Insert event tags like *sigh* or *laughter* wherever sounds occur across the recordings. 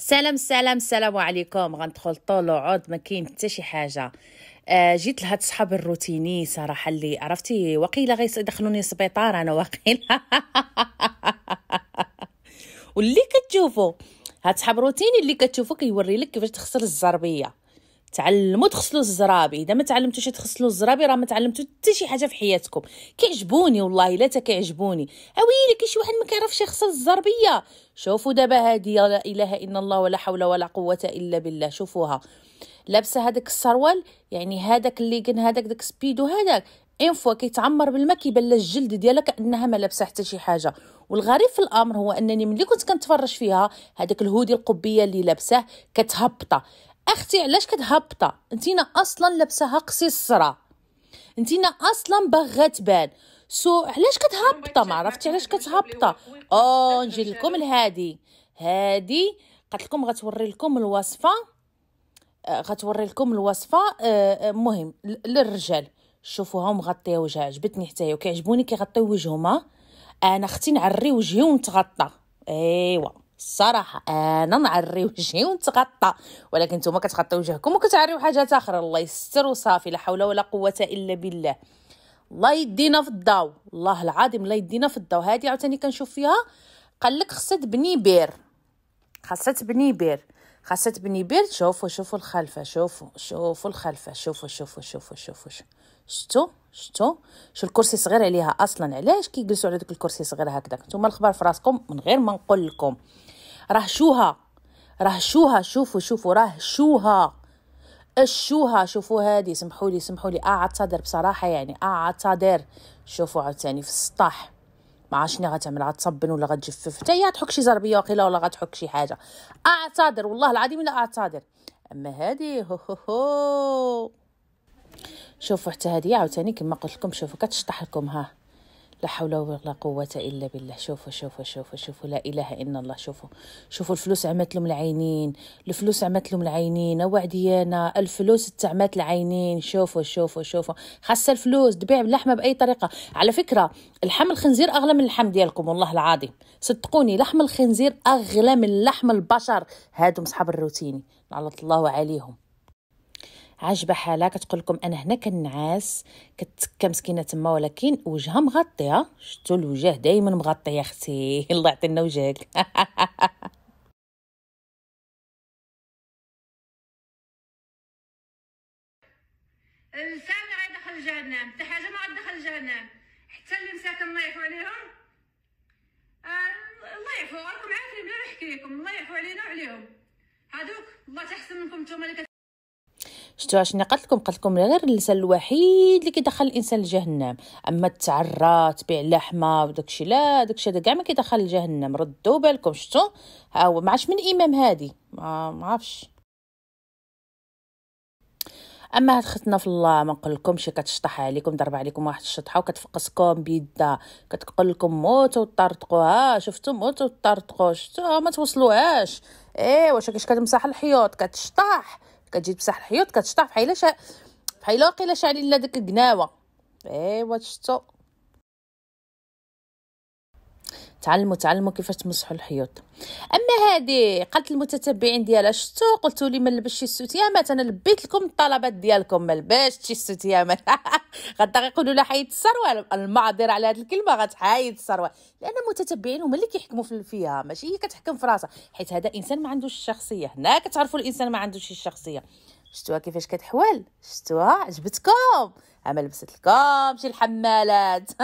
سلام سلام السلام عليكم غندخل طول وعود ما كاين حتى شي حاجه آه جيت لهاد صحاب الروتيني صراحه اللي عرفتي وقيله يدخلوني السبيطار انا وقيله *laughs* واللي كتشوفو هاد صحاب روتيني اللي كتشوفو كيوري لك كيفاش تخسر الزربيه تعلموا تغسلوا الزرابي اذا ما تعلمتوش تغسلوا الزرابي راه ما تعلمتوا حتى شي حاجه في حياتكم كيعجبوني والله لا كيعجبوني اويلي كاين شي واحد ما كيعرفش يغسل الزربيه شوفوا دابا هذه لا اله الا الله ولا حول ولا قوه الا بالله شوفوها لابسه هذاك السروال يعني هذاك كان هذاك داك سبيدو هذاك ان فوا كيتعمر بالما كيبان الجلد ديالها كانها ما لابسه حتى شي حاجه والغريب في الامر هو انني ملي كنت كنتفرج فيها هذاك الهودي القبيه اللي لابساه كتهبطه اختي علاش كتهبطه انتينا اصلا لابساها قصيصره انتينا اصلا باغا تبان سو علاش كتهبطه ما عرفتي علاش كتهبطه او نجي لكم لهادي هادي قلت لكم غتوري لكم الوصفه آه، غتوري لكم الوصفه آه، آه، مهم للرجال شوفوها مغطيه وجهها عجبتني حتى هي وكيعجبوني كيغطيو وجههم انا اختي نعري وجهي ونتغطى ايوا الصراحه انا نعري وجهي ونتغطى ولكن نتوما كتغطيو وجهكم وكتعريو حاجات اخرى الله يستر وصافي لا حول ولا قوه الا بالله الله يدينا في الضو الله العظيم الله يدينا في الضو هذه عاوتاني كنشوف فيها قال لك خاصها تبني بير خاصها تبني بير خاصها تبني بير شوفوا شوفوا الخلفه شوفوا شوفوا الخلفه شوفوا شوفوا شوفوا شوفوا شفتوا شتو شو الكرسي صغير عليها اصلا علاش كيجلسوا على داك الكرسي صغير هكذا نتوما الخبر في راسكم من غير ما نقول لكم راه شوها راه شوها شوفوا شوفوا راه شوها الشوها شوفوا هادي سمحوا لي سمحوا لي اعتذر بصراحه يعني اعتذر شوفوا عاوتاني في السطح ما شنو غتعمل غتصبن ولا غتجفف حتى هي تحك شي زربيه وقيله ولا غتحك شي حاجه اعتذر والله العظيم لا اعتذر اما هادي هو هو هو شوفوا حتى هذه عاوتاني كما قلت لكم شوفوا كتشطح لكم ها لا حول ولا قوة إلا بالله شوفوا شوفوا شوفوا شوفوا لا إله إلا الله شوفوا شوفوا الفلوس عملت لهم العينين الفلوس عملت لهم العينين وعديانا الفلوس تعمت العينين شوفوا شوفوا شوفوا خاصة الفلوس تبيع اللحمة بأي طريقة على فكرة لحم الخنزير أغلى من اللحم ديالكم والله العظيم صدقوني لحم الخنزير أغلى من لحم البشر هادو أصحاب الروتيني لعنة الله عليهم عاجبه حالها كتقول لكم انا هنا كنعاس كتكا مسكينه تما ولكن وجهها مغطيه شتو الوجه دائما مغطي يا اختي *laughs* الله يعطينا وجهك *laughs* الانسان اللي غيدخل الجهنم حتى حاجه ما غتدخل الجهنم حتى اللي مساكن الله يعفو عليهم آه الله يعفو راكم عارفين بلا ما نحكي لكم الله يعفو علينا وعليهم هادوك الله تحسن منكم نتوما اللي شفتوا عشان قلت لكم قلت لكم غير اللسان الوحيد اللي كيدخل الانسان لجهنم اما التعرى تبيع اللحمه وداكشي لا داكشي هذا كاع ما كيدخل لجهنم ردوا بالكم شفتوا ها هو ما عرفش من امام هادي ما عرفش اما هاد ختنا في الله ما نقول شي كتشطح عليكم ضرب عليكم واحد الشطحه وكتفقسكم بيدا كتقول لكم موتوا وطرطقوها شفتوا موتوا وطرطقوا شفتوا ما توصلوهاش ايوا واش كتمسح الحيوط كتشطح كتجي تمسح الحيوط كتشطح فحال شا فحال واقيلا شعلي لا ديك الكناوه ايوا شتو تعلموا تعلموا كيفاش تمسحوا الحيوط اما هذه قالت المتتبعين ديالها شتو قلتوا لي ما نلبسش السوتيامات انا لبيت لكم الطلبات ديالكم ما لبستش السوتيامات *laughs* غدا يقولوا لها حيد الثروه المعذره على هذه الكلمه غتحيد الثروه لان المتتبعين هما اللي كيحكموا فيها ماشي هي كتحكم في راسها حيت هذا انسان ما عندوش الشخصيه هنا كتعرفوا الانسان ما عندوش الشخصيه شتوها كيفاش كتحول شتوها عجبتكم اما لبست لكم شي الحمالات *laughs*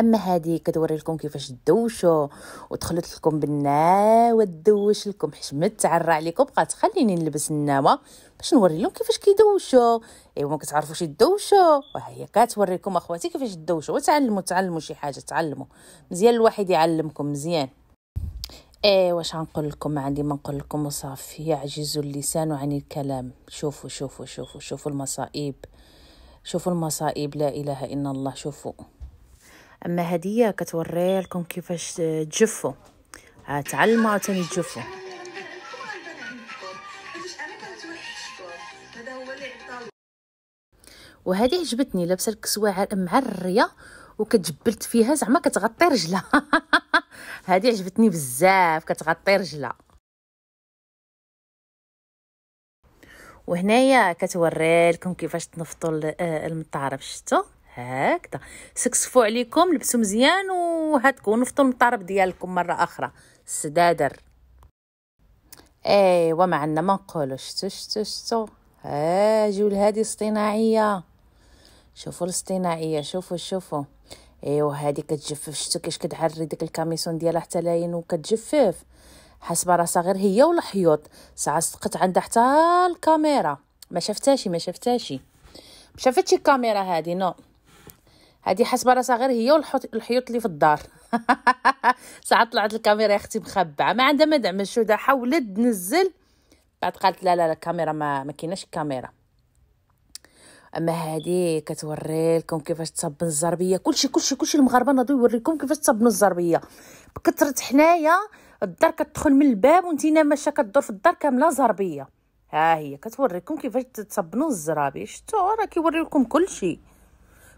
اما هذه كتوري لكم كيفاش دوشو ودخلت لكم بالناوه تدوش لكم حيت تعرى عليكم بقات خليني نلبس الناوه باش نوري لهم كيفاش كيدوشوا ايوا ما كتعرفوش يدوشوا وهي كتوريكم اخواتي كيفاش تدوشوا وتعلموا تعلموا شي حاجه تعلموا مزيان الواحد يعلمكم مزيان ايه واش غنقول لكم عندي ما نقول لكم وصافي يعجز اللسان عن الكلام شوفوا شوفوا شوفوا شوفوا المصائب شوفوا المصائب لا اله الا الله شوفوا اما هديه كتوري لكم كيفاش تجفوا آه، آه، تعلموا عاوتاني تجفوا وهذه عجبتني لابسه الكسوه معريه وكتجبلت فيها زعما كتغطي رجلها *laughs* هذه عجبتني بزاف كتغطي رجلها وهنايا كتوري لكم كيفاش تنفطوا آه، المطارب شفتوا هكذا سكسفوا عليكم لبسوا مزيان وهاتكم ونفطوا من الطرب ديالكم مره اخرى سدادر ايوا ما عندنا ما نقولو شتو شتو شتو ها جيو لهادي الصناعية شوفوا الاصطناعيه شوفوا شوفوا ايوا هادي كتجفف شتو كيش كتعري ديك الكاميسون ديالها حتى لاين وكتجفف حاس راسها غير هي والحيوط ساعه سقط عندها حتى الكاميرا ما شفتاشي ما شفتاشي ما شافتش الكاميرا هادي نو no. هذه حسب راسها غير هي والحيوط اللي في الدار *laughs* ساعه طلعت الكاميرا يا اختي مخبعه ما عندها ما دعم شوده حاولت تنزل بعد قالت لا لا لا الكاميرا ما ما كايناش الكاميرا اما هادي كتوري لكم كيفاش تصبن الزربيه كلشي كلشي كلشي المغاربه ناضو يوريكم كيفاش تصبنوا الزربيه بكثره حنايا الدار كتدخل من الباب وانتينا ماشيه كدور في الدار كامله زربيه ها هي كتوريكم كيفاش تصبنوا الزرابي شتو راه كيوريكم كلشي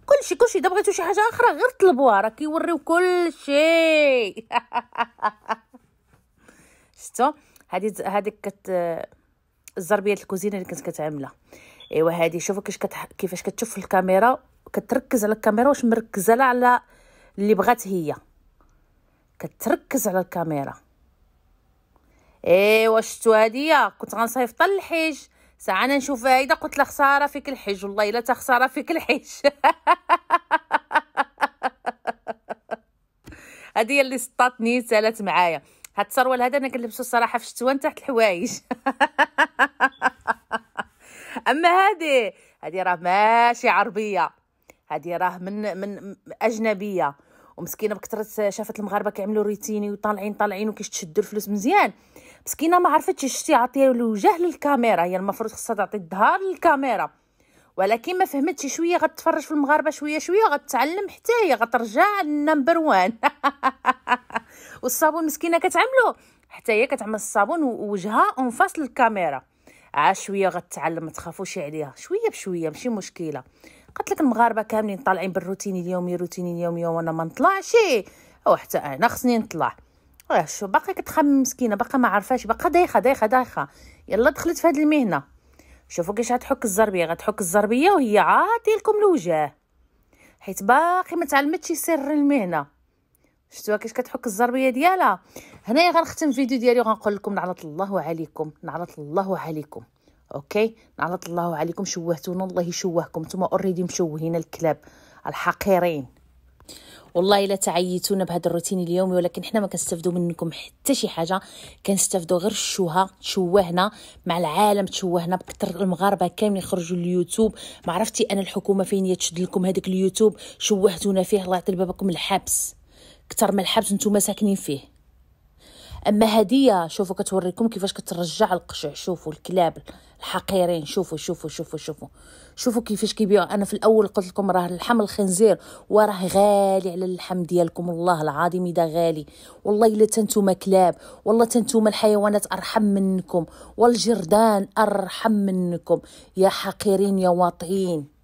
كلشي كلشي دابا بغيتو شي حاجه اخرى غير طلبوها راه كيوريو كلشي *laughs* شتو هادي هذيك كت الزربيه الكوزينه اللي كنت كتعملها ايوا هادي شوفوا كيفاش كتح... كيفاش كتشوف في الكاميرا كتركز على الكاميرا واش مركزه على اللي بغات هي كتركز على الكاميرا ايوا شتو هادي كنت غنصيفطها للحج ساعة نشوف اذا قلت لها خساره فيك الحج والله الا تخساره فيك الحج *laughs* هذه هي اللي سطاتني سالت معايا هاد السروال هذا انا كنلبسو الصراحه في الشتوان تحت الحوايج *laughs* اما هذه هذه راه ماشي عربيه هذه راه من من اجنبيه ومسكينه بكثره شافت المغاربه كيعملوا ريتيني وطالعين طالعين تشدوا الفلوس مزيان مسكينه ما عرفتش اش تعطي الوجه للكاميرا هي المفروض خصها تعطي الظهر للكاميرا ولكن ما فهمتش شويه غتفرج في المغاربه شويه شويه غتتعلم حتى هي غترجع النمبر وان *laughs* والصابون مسكينه كتعملو حتى هي كتعمل الصابون ووجهها اون فاس للكاميرا عا شويه غتتعلم ما تخافوش عليها شويه بشويه ماشي مشكله قلت لك المغاربه كاملين طالعين بالروتين اليومي روتين اليومي وانا ما نطلعش او حتى انا خصني نطلع راه شو باقي كتخمم مسكينه باقا ما عرفاش باقا دايخه دايخه دايخه يلا دخلت في هاد المهنه شوفوا كيفاش غتحك الزربيه غتحك الزربيه وهي عاطي لكم الوجه حيت باقي ما تعلمتش سر المهنه شتوها كيفاش كتحك الزربيه ديالها هنايا غنختم فيديو ديالي وغنقول لكم نعلط الله عليكم نعلط الله عليكم اوكي نعلط الله عليكم شوهتونا الله يشوهكم نتوما اوريدي مشوهين الكلاب الحقيرين والله الا تعيتونا بهذا الروتين اليومي ولكن حنا ما كنستافدوا منكم حتى شي حاجه كنستافدوا غير الشوهه تشوهنا مع العالم تشوهنا بكثر المغاربه كاملين يخرجوا اليوتيوب ما عرفتي انا الحكومه فين هي تشد لكم هذاك اليوتيوب شوهتونا فيه الله يعطي لباباكم الحبس كثر من الحبس نتوما ساكنين فيه اما هديه شوفوا كتوريكم كيفاش كترجع القشع شوفوا الكلاب الحقيرين شوفوا شوفوا شوفوا شوفوا شوفوا كيفاش كيبيعوا انا في الاول قلت لكم راه لحم الخنزير وراه غالي على اللحم ديالكم والله العظيم اذا غالي والله الا تنتوما كلاب والله تنتوما الحيوانات ارحم منكم والجردان ارحم منكم يا حقيرين يا واطيين